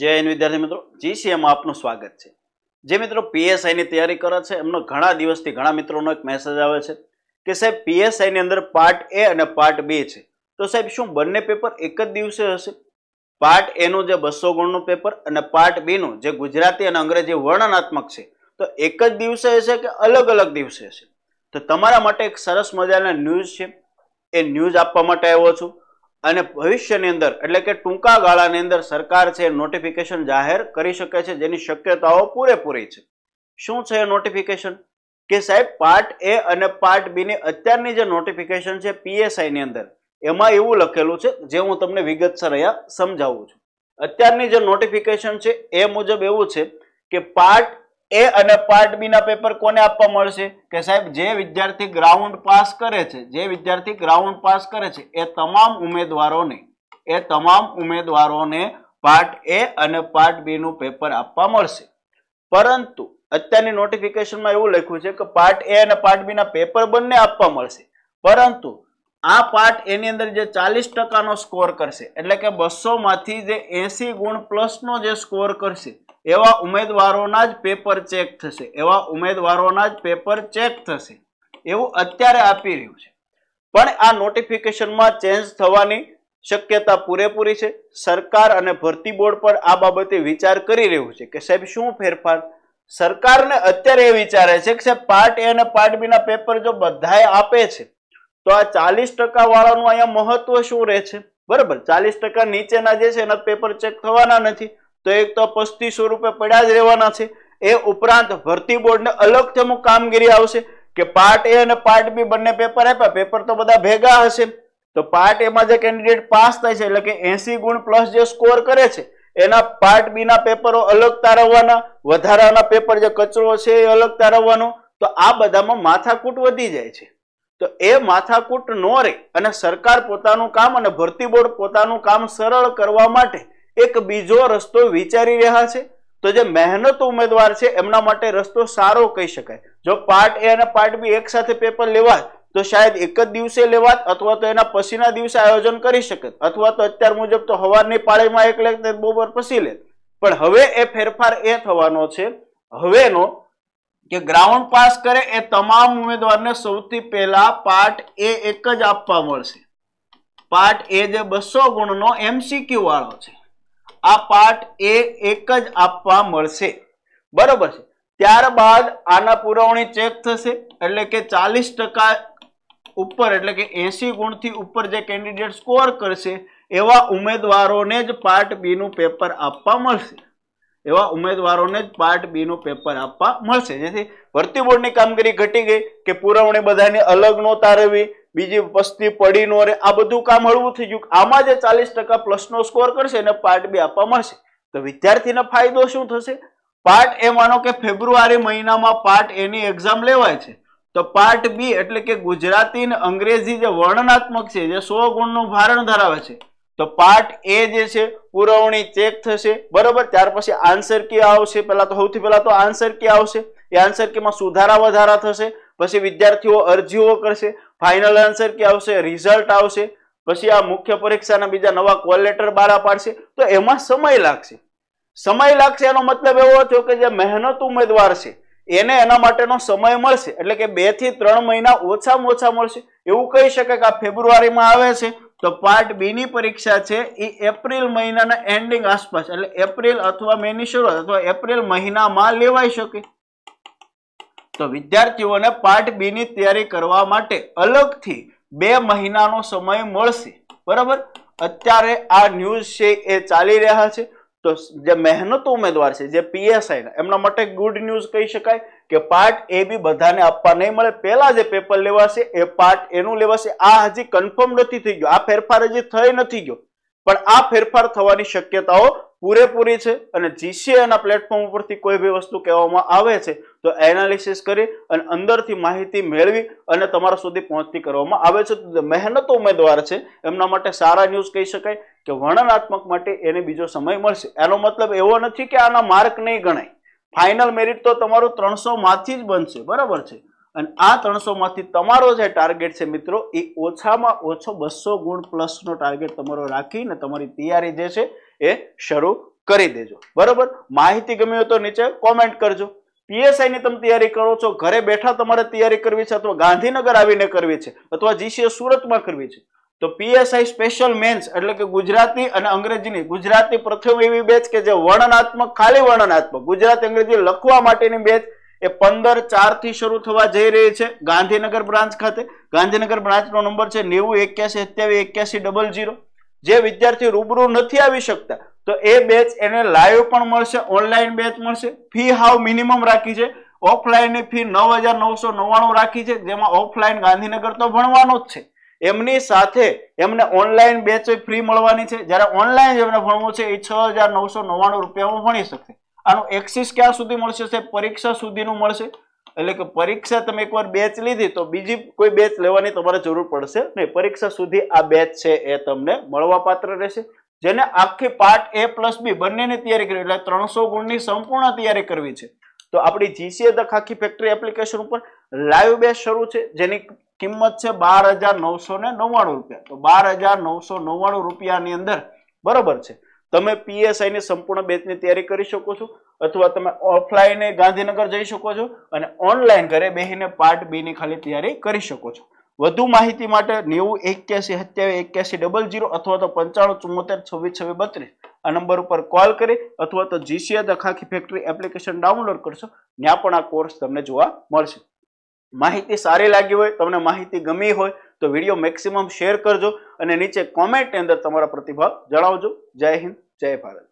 જય હિન્દ વિદ્યાર્થી મિત્રો જીસીએમાં આપનું સ્વાગત છે જે મિત્રો પીએસઆઈની તૈયારી કરે છે એમનો ઘણા દિવસથી ઘણા મિત્રોનો એક મેસેજ આવે છે કે સાહેબ પીએસઆઈની અંદર પાર્ટ એ અને પાર્ટ બે છે તો સાહેબ શું બંને પેપર એક જ દિવસે હશે પાર્ટ એનું જે બસો ગુણનું પેપર અને પાર્ટ બીનું જે ગુજરાતી અને અંગ્રેજી વર્ણનાત્મક છે તો એક જ દિવસે હશે કે અલગ અલગ દિવસે હશે તો તમારા માટે એક સરસ મજાના ન્યૂઝ છે એ ન્યૂઝ આપવા માટે આવ્યો છું અને ભવિષ્યની અંદર એટલે કે ટૂંકા ગાળાની અંદર સરકાર છે નોટિફિકેશન જાહેર કરી શકે છે જેની શક્યતાઓ પૂરેપૂરી છે શું છે નોટિફિકેશન કે સાહેબ પાર્ટ એ અને પાર્ટ બીની અત્યારની જે નોટિફિકેશન છે પીએસઆઈની અંદર એમાં એવું લખેલું છે જે હું તમને વિગતસર અહીંયા સમજાવું છું અત્યારની જે નોટિફિકેશન છે એ મુજબ એવું છે કે પાર્ટ એ અને પાર્ટ બી ના પેપર કોને આપવા મળશે કે સાહેબ જે વિદ્યાર્થી ગ્રાઉન્ડ પાસ કરે છે જે વિદ્યાર્થી ગ્રાઉન્ડ પાસ કરે છે એ તમામ ઉમેદવારોને એ તમામ ઉમેદવારોને પાર્ટ એ અને પાર્ટ બી નું પેપર આપવા મળશે પરંતુ અત્યારની નોટિફિકેશનમાં એવું લખ્યું છે કે પાર્ટ એ અને પાર્ટ બી ના પેપર બંને આપવા મળશે પરંતુ આ પાર્ટ એની અંદર જે ચાલીસ ટકાનો સ્કોર કરશે એટલે કે બસો માંથી જે એસી ગુણ પ્લસનો જે સ્કોર કરશે એવા ઉમેદવારોના જ પેપર ચેક થશે એવા ઉમેદવારોના જ પેપર ચેક થશે એવું અત્યારે આપી રહ્યું છે પણ આ નોટિફિકેશનમાં ચેન્જ થવાની શક્યતા પૂરેપૂરી છે સરકાર અને ભરતી બોર્ડ પર આ બાબતે વિચાર કરી રહ્યું છે કે સાહેબ શું ફેરફાર સરકારને અત્યારે એ વિચારે છે કે સાહેબ પાર્ટ એ અને પાર્ટ બીના પેપર જો બધાએ આપે છે તો આ ચાલીસ ટકા વાળાનું અહીંયા મહત્વ શું રહે છે બરાબર ચાલીસ ટકા નીચેના જે છે એના પેપર ચેક થવાના નથી તો એક તો પસ્તી સ્વરૂપે પડ્યા જ રહેવાના છે એ ઉપરાંત ભરતી બોર્ડને અલગથી અમુક કામગીરી આવશે કે પાર્ટ એ અને પાર્ટ બી બંને પેપર આપ્યા પેપર તો બધા ભેગા હશે તો પાર્ટ એમાં જે કેન્ડિડેટ પાસ થાય છે એટલે કે એસી ગુણ પ્લસ જે સ્કોર કરે છે એના પાર્ટ બી ના પેપરો અલગ તારવવાના વધારાના પેપર જે કચરો છે એ અલગ તારવવાનો તો આ બધામાં માથાકૂટ વધી જાય છે તો એ માથાકૂટ ન રહે અને સરકાર પોતાનું કામ અને ભરતી બોર્ડ પોતાનું કામ સરળ કરવા માટે એક બીજો રસ્તો વિચારી રહ્યા છે તો જે મહેનત ઉમેદવાર છે એમના માટે રસ્તો સારો કહી શકાય જો પાર્ટ એ અને પાર્ટ બી એક સાથે પેપર લેવાત તો શાયદ એક જ દિવસે લેવાત અથવા તો એના પછીના દિવસે આયોજન કરી શકે અથવા તો અત્યાર મુજબ તો હવારની પાળીમાં એક લે બોબર પસી લે પણ હવે એ ફેરફાર એ થવાનો છે હવેનો કે ગ્રાઉન્ડ પાસ કરે એ તમામ ઉમેદવારને સૌથી પહેલા પાર્ટ એ એક જ આપવા મળશે પાર્ટ એ જે બસો ગુણનો એમસીક્યુ વાળો છે આ પાર્ટ એ એક જ આપવા મળશે બરોબર છે ત્યારબાદ આના પુરવણી ચેક થશે એટલે કે ચાલીસ ટકા ઉપર એટલે કે એસી ગુણથી ઉપર જે કેન્ડિડેટ સ્કોર કરશે એવા ઉમેદવારોને જ પાર્ટ બીનું પેપર આપવા મળશે એવા ઉમેદવારોને જ પાર્ટ બીનું પેપર આપવા મળશે જેથી ભરતી બોર્ડની કામગીરી ઘટી ગઈ કે પુરવણી બધાની અલગ નો તારવી બીજી વસ્તી પડી નો રે આ બધું કામ હળવું થઈ ગયું આમાં જે ચાલીસ ટકા પ્લસનો સ્કોર કરશે એને પાર્ટ બી આપવા મળશે તો વિદ્યાર્થીને ફાયદો શું થશે પાર્ટ એ માનો કે ફેબ્રુઆરી મહિનામાં પાર્ટ એની એક્ઝામ લેવાય છે તો પાર્ટ બી એટલે કે ગુજરાતી ને અંગ્રેજી જે વર્ણનાત્મક છે જે સો ગુણનું ભારણ ધરાવે છે તો પાર્ટ એ જે છે પુરવણી ચેક થશે બરોબર ત્યાર પછી આન્સર કે આવશે પહેલા તો સૌથી પહેલા તો આન્સર કે આવશે એ આન્સર કેમાં સુધારા વધારા થશે પછી વિદ્યાર્થીઓ અરજીઓ કરશે ફાઇનલ આન્સર કે આવશે રિઝલ્ટ આવશે પછી આ મુખ્ય પરીક્ષાના બીજા નવા કોલ લેટર બહાર પાડશે તો એમાં સમય લાગશે સમય લાગશે એનો મતલબ એવો થયો કે જે મહેનત ઉમેદવાર છે એને એના માટેનો સમય મળશે એટલે કે બે થી ત્રણ મહિના ઓછામાં ઓછા મળશે એવું કહી શકાય કે આ ફેબ્રુઆરીમાં આવે છે તો પાર્ટ બી ની પરીક્ષા છે એ એપ્રિલ મહિનાના એન્ડિંગ આસપાસ એટલે એપ્રિલ અથવા મે ની શરૂઆત અથવા એપ્રિલ મહિનામાં લેવાઈ શકે તો વિદ્યાર્થીઓને પાર્ટ બી ની તૈયારી કરવા માટે અલગથી બે મહિનાનો સમય મળશે બરાબર અત્યારે આ ન્યૂઝ છે એ ચાલી રહ્યા છે તો જે મહેનત ઉમેદવાર છે જે પીએસઆઈ એમના માટે ગુડ ન્યૂઝ કહી શકાય કે પાર્ટ એ બી બધાને આપવા નહીં મળે પહેલા જે પેપર લેવાશે એ પાર્ટ એનું લેવાશે આ હજી કન્ફર્મ નથી થઈ ગયો આ ફેરફાર હજી થઈ નથી ગયો પણ આ ફેરફાર થવાની શક્યતાઓ પૂરેપૂરી છે અને જીસીએના પ્લેટફોર્મ ઉપરથી કોઈ બી વસ્તુ કહેવામાં આવે છે તો એનાલિસિસ કરી અને અંદરથી માહિતી મેળવી અને તમારા સુધી પહોંચતી કરવામાં આવે છે મહેનત ઉમેદવાર છે એમના માટે સારા ન્યૂઝ કહી શકાય કે વર્ણનાત્મક માટે એને બીજો સમય મળશે એનો મતલબ એવો નથી કે આના માર્ક નહીં ગણાય ફાઇનલ મેરિટ તો તમારું ત્રણસો માંથી જ બનશે બરાબર છે અને આ ત્રણસોમાંથી તમારો જે ટાર્ગેટ છે મિત્રો એ ઓછામાં ઓછો બસો ગુણ પ્લસનો ટાર્ગેટ તમારો રાખીને તમારી તૈયારી જે છે એ શરૂ કરી દેજો બરોબર માહિતી ગમી હોય તો નીચે કોમેન્ટ કરજો પીએસઆઈ ની તમે તૈયારી કરો છો ઘરે બેઠા તમારે તૈયારી કરવી છે અથવા ગાંધીનગર આવીને કરવી છે અથવા જીસીએ સુરતમાં કરવી છે તો પીએસઆઈ સ્પેશિયલ મેન્સ એટલે કે ગુજરાતી અને અંગ્રેજીની ગુજરાતી પ્રથમ એવી બેચ કે જે વર્ણનાત્મક ખાલી વર્ણનાત્મક ગુજરાતી અંગ્રેજી લખવા માટેની બેચ એ પંદર ચારથી શરૂ થવા જઈ રહી છે ગાંધીનગર બ્રાન્ચ ખાતે ગાંધીનગર બ્રાન્ચનો નંબર છે નેવું એક્યાસી સત્યાવીસ એક્યાસી ડબલ જીરો જે વિદ્યાર્થી રૂબરૂ નથી આવી શકતા તો એ બેચ એને લાઈવ પણ મળશે ઓનલાઈન બેચ મળશે ફી હાવ મિનિમમ રાખી છે ઓફલાઈનની ફી નવ હજાર નવસો નવ્વાણું રાખી છે જેમાં ઓફલાઈન ગાંધીનગર તો ભણવાનો જ છે એમની સાથે એમને ઓનલાઈન બેચ ફ્રી મળવાની છે જ્યારે ઓનલાઈન જેમને ભણવું છે એ છ હજાર નવસો નવ્વાણું રૂપિયામાં ભણી શકશે આનું એક્સિસ ક્યાં સુધી મળશે છે પરીક્ષા સુધીનું મળશે એટલે કે પરીક્ષા તમે એકવાર બેચ લીધી તો બીજી કોઈ બેચ લેવાની તમારે જરૂર પડશે નહીં પરીક્ષા સુધી આ બેચ છે એ તમને મળવાપાત્ર રહેશે જેને આખી પાર્ટ એ પ્લસ બી બંનેની તૈયારી કરવી એટલે ત્રણસો ગુણની સંપૂર્ણ તૈયારી કરવી છે તો આપણી જીસીએ દખ આખી ફેક્ટરી એપ્લિકેશન ઉપર લાઈવ બેચ શરૂ છે જેની કિંમત છે બાર હજાર નવસો નવ્વાણું રૂપિયા તો બાર હજાર નવસો નવ્વાણું રૂપિયાની અંદર બરોબર છે તમે પીએસઆઈની સંપૂર્ણ બેચની તૈયારી કરી શકો છો અથવા તમે ઓફલાઈન ગાંધીનગર જઈ શકો છો અને ઓનલાઈન ઘરે બેહીને પાર્ટ બીની ખાલી તૈયારી કરી શકો છો વધુ માહિતી માટે નેવું એક્યાસી સત્યાવીસ એક્યાસી ડબલ જીરો અથવા તો પંચાણું ચુમ્મોતેર છવ્વીસ છવ્વીસ બત્રીસ આ નંબર ઉપર કોલ કરી અથવા તો જીસીએ દખાખી ફેક્ટરી એપ્લિકેશન ડાઉનલોડ કરશો ત્યાં પણ આ કોર્સ તમને જોવા મળશે માહિતી સારી લાગી હોય તમને માહિતી ગમી હોય તો વિડીયો મેક્સિમમ શેર કરજો અને નીચે કોમેન્ટની અંદર તમારા પ્રતિભાવ જણાવજો જય હિન્દ જય ભારત